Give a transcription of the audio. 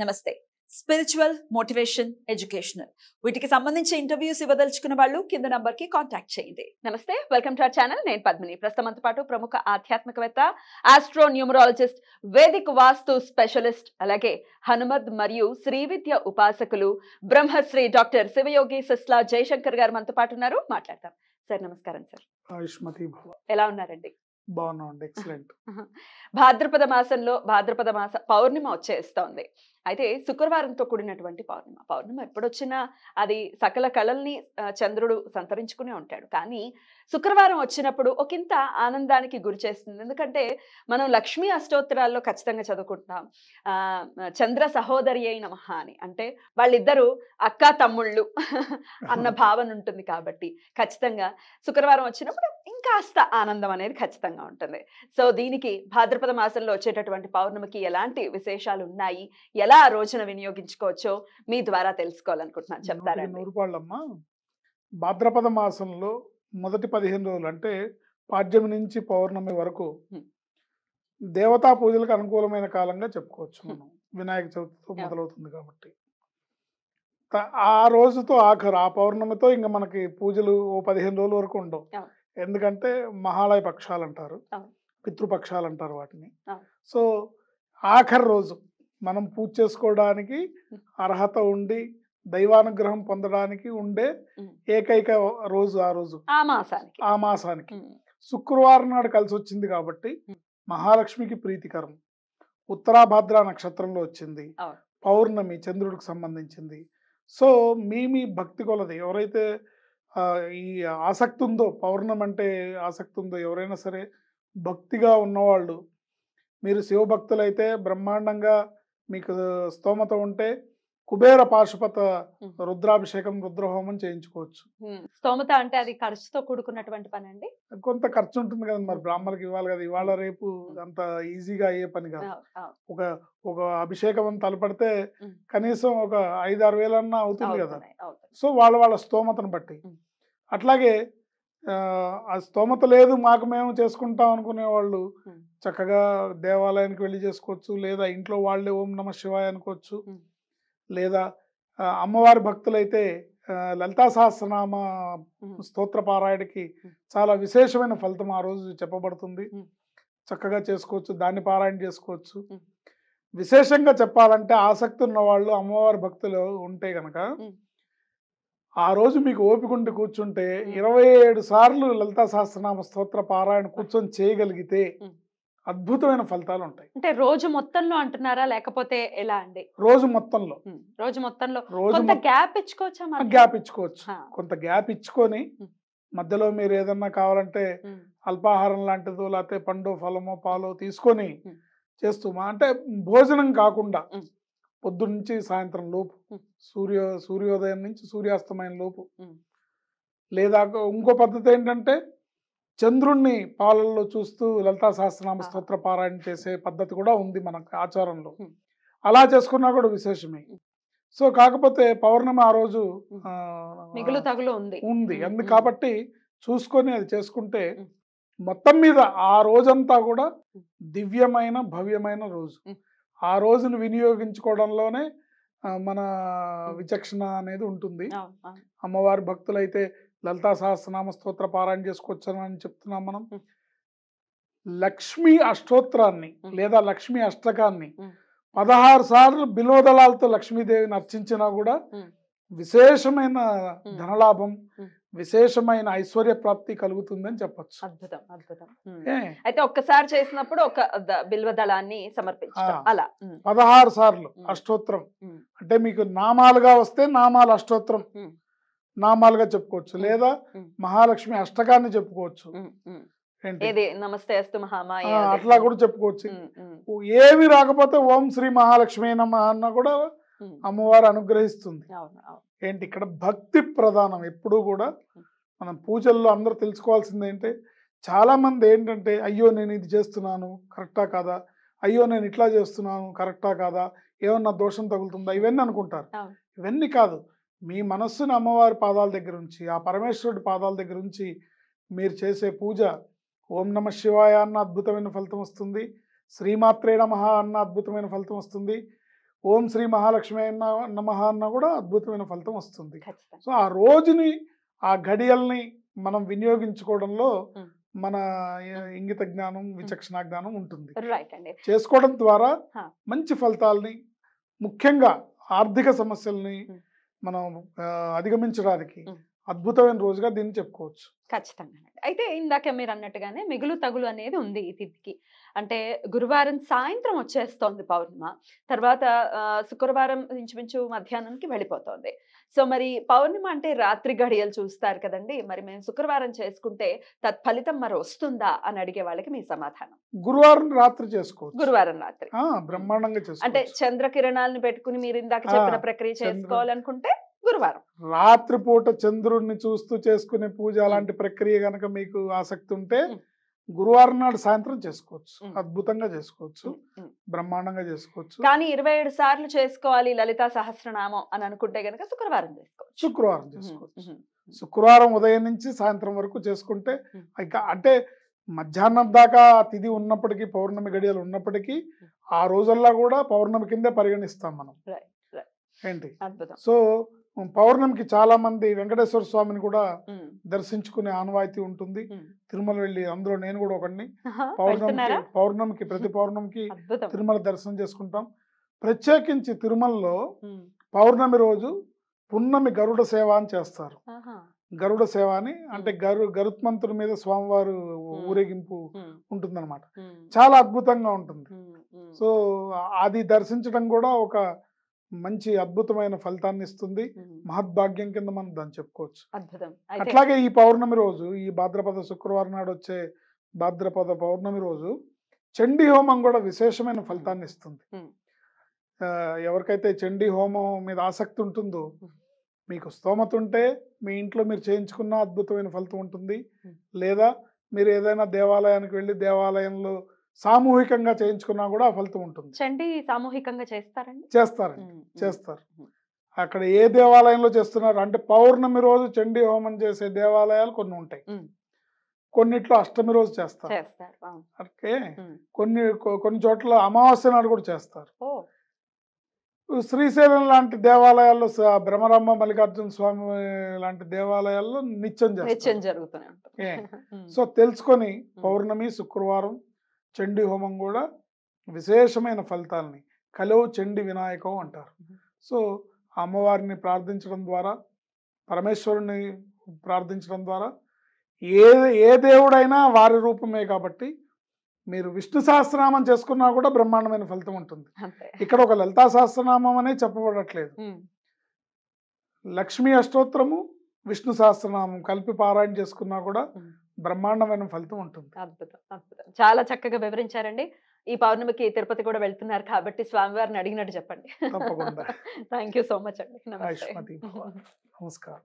నమస్తే spiritual motivation educational వీటికి సంబంధించి ఇంటర్వ్యూస్ ఇవ్వదలుచుకున్న వాళ్ళు కింద నంబర్ కి కాంటాక్ట్ చేయండి నమస్తే వెల్కమ్ టు అవర్ ఛానల్ నేను పద్మిని ప్రస్తుతంతో పాటు ప్రముఖ ఆధ్యాత్మికవేత్త astro numerologist Vedic vastu specialist అలాగే హనుమద్ మరియు శ్రీ విద్య ఉపాసకులు బ్రహ్మశ్రీ డాక్టర్ శివయోగి సుస్లా జయశంకర్ గారు మనతో పాటు ఉన్నారు మాట్లాడతాం సార్ నమస్కారం సార్ ఎలా ఉన్నారండి బాగున్నాండి ఎక్సలెంట్ భాద్రపద మాసంలో భాద్రపద మాస పౌర్ణిమ వచ్చేస్తోంది అయితే శుక్రవారంతో కూడినటువంటి పౌర్ణిమ పౌర్ణిమ ఎప్పుడొచ్చినా అది సకల కళల్ని చంద్రుడు సంతరించుకునే ఉంటాడు కానీ శుక్రవారం వచ్చినప్పుడు ఒక ఆనందానికి గురి చేస్తుంది ఎందుకంటే మనం లక్ష్మీ అష్టోత్తరాల్లో ఖచ్చితంగా చదువుకుంటాం చంద్ర సహోదరి అయిన మహా అని అంటే వాళ్ళిద్దరూ అక్క తమ్ముళ్ళు అన్న భావన ఉంటుంది కాబట్టి ఖచ్చితంగా శుక్రవారం వచ్చినప్పుడు ఇంకాస్త ఆనందం అనేది ఖచ్చితంగా ఆనందంగా ఉంటుంది సో దీనికి భాద్రపద మాసంలో వచ్చేటటువంటి పౌర్ణమికి ఎలాంటి విశేషాలు ఉన్నాయి ఎలా ఆ రోజున వినియోగించుకోవచ్చో మీ ద్వారా తెలుసుకోవాలనుకుంటున్నాను చెప్తారా నూరుపాళ్ళమ్మ భాద్రపద మాసంలో మొదటి పదిహేను రోజులు అంటే పాడ్యమి నుంచి పౌర్ణమి వరకు దేవతా పూజలకు అనుకూలమైన కాలంగా చెప్పుకోవచ్చు మనం వినాయక చవితితో మొదలవుతుంది కాబట్టి ఆ రోజుతో ఆఖరు ఆ పౌర్ణమితో ఇంకా మనకి పూజలు ఓ పదిహేను రోజుల వరకు ఉండవు ఎందుకంటే మహాలయ పక్షాలు అంటారు పితృపక్షాలు అంటారు వాటిని సో ఆఖరి రోజు మనం పూజ చేసుకోవడానికి అర్హత ఉండి దైవానుగ్రహం పొందడానికి ఉండే ఏకైక రోజు ఆ రోజు ఆ మాసానికి శుక్రవారం నాడు కలిసి వచ్చింది కాబట్టి మహాలక్ష్మికి ప్రీతికరం ఉత్తరాభద్ర నక్షత్రంలో వచ్చింది పౌర్ణమి చంద్రుడికి సంబంధించింది సో మీ మీ భక్తి కొలది ఎవరైతే ఈ ఆసక్తి ఉందో పౌర్ణం అంటే ఆసక్తి ఉందో ఎవరైనా సరే భక్తిగా ఉన్నవాళ్ళు మీరు శివభక్తులైతే బ్రహ్మాండంగా మీకు స్తోమత ఉంటే కుబేర పాశుపత రుద్రాభిషేకం రుద్రహోమం చేయించుకోవచ్చు స్తోమత అంటే అది ఖర్చుతో కూడుకున్నటువంటి పని అండి కొంత ఖర్చు ఉంటుంది కదా మరి బ్రాహ్మణులకు ఇవ్వాలి కదా ఇవాళ రేపు అంత ఈజీగా అయ్యే పని కాదు ఒక ఒక అభిషేకం తలపడితే కనీసం ఒక ఐదు ఆరు వేలన్నా అవుతుంది కదా సో వాళ్ళ వాళ్ళ స్తోమతను బట్టి అట్లాగే ఆ స్తోమత లేదు మాకు మేము చేసుకుంటాం అనుకునే వాళ్ళు చక్కగా దేవాలయానికి వెళ్ళి చేసుకోవచ్చు లేదా ఇంట్లో వాళ్ళే ఓం నమ శివాయ అనుకోవచ్చు లేదా అమ్మవారి భక్తులైతే లలితా సహస్రనామ స్తోత్ర పారాయణకి చాలా విశేషమైన ఫలితం ఆ రోజు చెప్పబడుతుంది చక్కగా చేసుకోవచ్చు దాన్ని పారాయణ చేసుకోవచ్చు విశేషంగా చెప్పాలంటే ఆసక్తి ఉన్న వాళ్ళు అమ్మవారి భక్తులు ఉంటే కనుక ఆ రోజు మీకు ఓపిక కూర్చుంటే ఇరవై ఏడు సార్లు లలితా సహస్రనామ స్తోత్ర పారాయణ కూర్చొని చేయగలిగితే అద్భుతమైన ఫలితాలు ఉంటాయి అంటే రోజు మొత్తంలో అంటున్నారా లేకపోతే ఎలా అండి రోజు మొత్తంలో రోజు మొత్తంలో రోజు గ్యాప్ ఇచ్చుకోవచ్చా గ్యాప్ ఇచ్చుకోవచ్చు కొంత గ్యాప్ ఇచ్చుకొని మధ్యలో మీరు ఏదన్నా కావాలంటే అల్పాహారం లాంటిదో లేకపోతే పండు ఫలమో పాలో తీసుకొని చేస్తుమా అంటే భోజనం కాకుండా నుంచి సాయంత్రం లోపు సూర్య సూర్యోదయం నుంచి సూర్యాస్తమయం లోపు లేదా ఇంకో పద్ధతి ఏంటంటే చంద్రుణ్ణి పాలల్లో చూస్తూ లలితా సహస్రనామ స్తోత్ర పారాయణ చేసే పద్ధతి కూడా ఉంది మనకు ఆచారంలో అలా చేసుకున్నా కూడా విశేషమే సో కాకపోతే పౌర్ణమి ఆ రోజు ఉంది ఉంది అందు కాబట్టి చూసుకొని అది చేసుకుంటే మొత్తం మీద ఆ రోజంతా కూడా దివ్యమైన భవ్యమైన రోజు ఆ రోజును వినియోగించుకోవడంలోనే మన విచక్షణ అనేది ఉంటుంది అమ్మవారి భక్తులైతే లలితా సహస్రనామ స్తోత్ర పారాయణ చేసుకోవచ్చు అని చెప్తున్నాం మనం లక్ష్మీ అష్టోత్రాన్ని లేదా లక్ష్మీ అష్టకాన్ని పదహారు సార్లు బిలోదళాలతో లక్ష్మీదేవిని అర్చించినా కూడా విశేషమైన ధనలాభం విశేషమైన ఐశ్వర్య ప్రాప్తి కలుగుతుందని చెప్పచ్చు అద్భుతం అద్భుతం అయితే ఒక్కసారి చేసినప్పుడు ఒక బిల్వ దళాన్ని అలా పదహారు సార్లు అష్టోత్తరం అంటే మీకు నామాలుగా వస్తే నామాలు అష్టోత్తరం నామాలుగా చెప్పుకోవచ్చు లేదా మహాలక్ష్మి అష్టకాన్ని చెప్పుకోవచ్చు నమస్తే అట్లా కూడా చెప్పుకోవచ్చు ఏమి రాకపోతే ఓం శ్రీ మహాలక్ష్మి నమ అన్న కూడా అమ్మవారు అనుగ్రహిస్తుంది ఏంటి ఇక్కడ భక్తి ప్రధానం ఎప్పుడూ కూడా మనం పూజల్లో అందరూ తెలుసుకోవాల్సింది ఏంటి చాలామంది ఏంటంటే అయ్యో నేను ఇది చేస్తున్నాను కరెక్టా కాదా అయ్యో నేను ఇట్లా చేస్తున్నాను కరెక్టా కాదా ఏమన్నా దోషం తగులుతుందా ఇవన్నీ అనుకుంటారు ఇవన్నీ కాదు మీ మనస్సును అమ్మవారి పాదాల దగ్గర ఉంచి ఆ పరమేశ్వరుడి పాదాల దగ్గర ఉంచి మీరు చేసే పూజ ఓం నమ శివాయ అన్న అద్భుతమైన ఫలితం వస్తుంది శ్రీమాత్రే మహా అన్న అద్భుతమైన ఫలితం వస్తుంది ఓం శ్రీ మహాలక్ష్మి అన్న నమ అన్న కూడా అద్భుతమైన ఫలితం వస్తుంది సో ఆ రోజుని ఆ ఘడియల్ని మనం వినియోగించుకోవడంలో మన ఇంగిత జ్ఞానం విచక్షణ జ్ఞానం ఉంటుంది చేసుకోవడం ద్వారా మంచి ఫలితాలని ముఖ్యంగా ఆర్థిక సమస్యల్ని మనం అధిగమించడానికి అద్భుతమైన రోజుగా దీన్ని చెప్పుకోవచ్చు ఖచ్చితంగా అయితే ఇందాక మీరు అన్నట్టుగానే మిగులు తగులు అనేది ఉంది ఈ తిథికి అంటే గురువారం సాయంత్రం వచ్చేస్తోంది పౌర్ణిమ తర్వాత శుక్రవారం ఇంచుమించు మధ్యాహ్నానికి వెళ్ళిపోతుంది సో మరి పౌర్ణిమ అంటే రాత్రి గడియలు చూస్తారు కదండి మరి మేము శుక్రవారం చేసుకుంటే తత్ఫలితం మరి వస్తుందా అని అడిగే వాళ్ళకి మీ సమాధానం గురువారం రాత్రి చేసుకోవచ్చు గురువారం రాత్రి బ్రహ్మాండంగా అంటే చంద్రకిరణాలను పెట్టుకుని మీరు ఇందాక చెప్పిన ప్రక్రియ చేసుకోవాలనుకుంటే గురువారం రాత్రిపూట చంద్రుడిని చూస్తూ చేసుకునే పూజ అలాంటి ప్రక్రియ కనుక మీకు ఆసక్తి ఉంటే గురువారం నాడు సాయంత్రం చేసుకోవచ్చు అద్భుతంగా చేసుకోవచ్చు బ్రహ్మాండంగా చేసుకోవచ్చు కానీ ఇరవై ఏడు సార్లు చేసుకోవాలి లలితా సహస్రనామం అని అనుకుంటే గనక శుక్రవారం చేసుకోవచ్చు శుక్రవారం చేసుకోవచ్చు శుక్రవారం ఉదయం నుంచి సాయంత్రం వరకు చేసుకుంటే ఇంకా అంటే మధ్యాహ్నం దాకా తిథి ఉన్నప్పటికీ పౌర్ణమి గడియలు ఉన్నప్పటికీ ఆ రోజుల్లో కూడా పౌర్ణమి కిందే పరిగణిస్తాం మనం ఏంటి సో పౌర్ణమికి చాలా మంది వెంకటేశ్వర స్వామిని కూడా దర్శించుకునే ఆనవాయితీ ఉంటుంది తిరుమల వెళ్ళి అందులో నేను కూడా ఒకడిని పౌర్ణమికి పౌర్ణమికి ప్రతి పౌర్ణమికి తిరుమల దర్శనం చేసుకుంటాం ప్రత్యేకించి తిరుమలలో పౌర్ణమి రోజు పున్నమి గరుడ సేవ అని చేస్తారు గరుడ సేవ అని అంటే గరు గరుత్మంతుడి మీద స్వామివారు ఊరేగింపు ఉంటుందన్నమాట చాలా అద్భుతంగా ఉంటుంది సో అది దర్శించడం కూడా ఒక మంచి అద్భుతమైన ఫలితాన్ని ఇస్తుంది మహద్భాగ్యం కింద మనం దాన్ని చెప్పుకోవచ్చు అట్లాగే ఈ పౌర్ణమి రోజు ఈ భాద్రపద శుక్రవారం నాడు వచ్చే భాద్రపద పౌర్ణమి రోజు చండీ హోమం కూడా విశేషమైన ఫలితాన్ని ఇస్తుంది ఎవరికైతే చండీ హోమం మీద ఆసక్తి ఉంటుందో మీకు స్తోమత ఉంటే మీ ఇంట్లో మీరు చేయించుకున్న అద్భుతమైన ఫలితం ఉంటుంది లేదా మీరు ఏదైనా దేవాలయానికి వెళ్ళి దేవాలయంలో సామూహికంగా చేయించుకున్నా కూడా ఆ ఫలితం ఉంటుంది చండి సామూహికంగా చేస్తారండి చేస్తారండి చేస్తారు అక్కడ ఏ దేవాలయంలో చేస్తున్నారు అంటే పౌర్ణమి రోజు చండీ హోమం చేసే దేవాలయాలు కొన్ని ఉంటాయి కొన్నిట్లో అష్టమి రోజు చేస్తారు ఓకే కొన్ని కొన్ని చోట్ల అమావాస్య నాడు కూడా చేస్తారు శ్రీశైలం లాంటి దేవాలయాల్లో బ్రహ్మరామ మల్లికార్జున స్వామి లాంటి దేవాలయాల్లో నిత్యం చేస్తారు సో తెలుసుకొని పౌర్ణమి శుక్రవారం చండీ హోమం కూడా విశేషమైన ఫలితాలని కలవు చండి వినాయకం అంటారు సో అమ్మవారిని ప్రార్థించడం ద్వారా పరమేశ్వరుని ప్రార్థించడం ద్వారా ఏ ఏ దేవుడైనా వారి రూపమే కాబట్టి మీరు విష్ణు సహస్రనామం చేసుకున్నా కూడా బ్రహ్మాండమైన ఫలితం ఉంటుంది ఇక్కడ ఒక లలితా సహస్రనామం అనే చెప్పబడట్లేదు లక్ష్మీ అష్టోత్తరము విష్ణు సహస్రనామం కలిపి పారాయణ చేసుకున్నా కూడా బ్రహ్మాండమైన ఫలితం ఉంటుంది అద్భుతం అద్భుతం చాలా చక్కగా వివరించారండి ఈ పౌర్ణమికి తిరుపతి కూడా వెళ్తున్నారు కాబట్టి స్వామివారిని అడిగినట్టు చెప్పండి థ్యాంక్ యూ సో మచ్ అండి నమస్కారం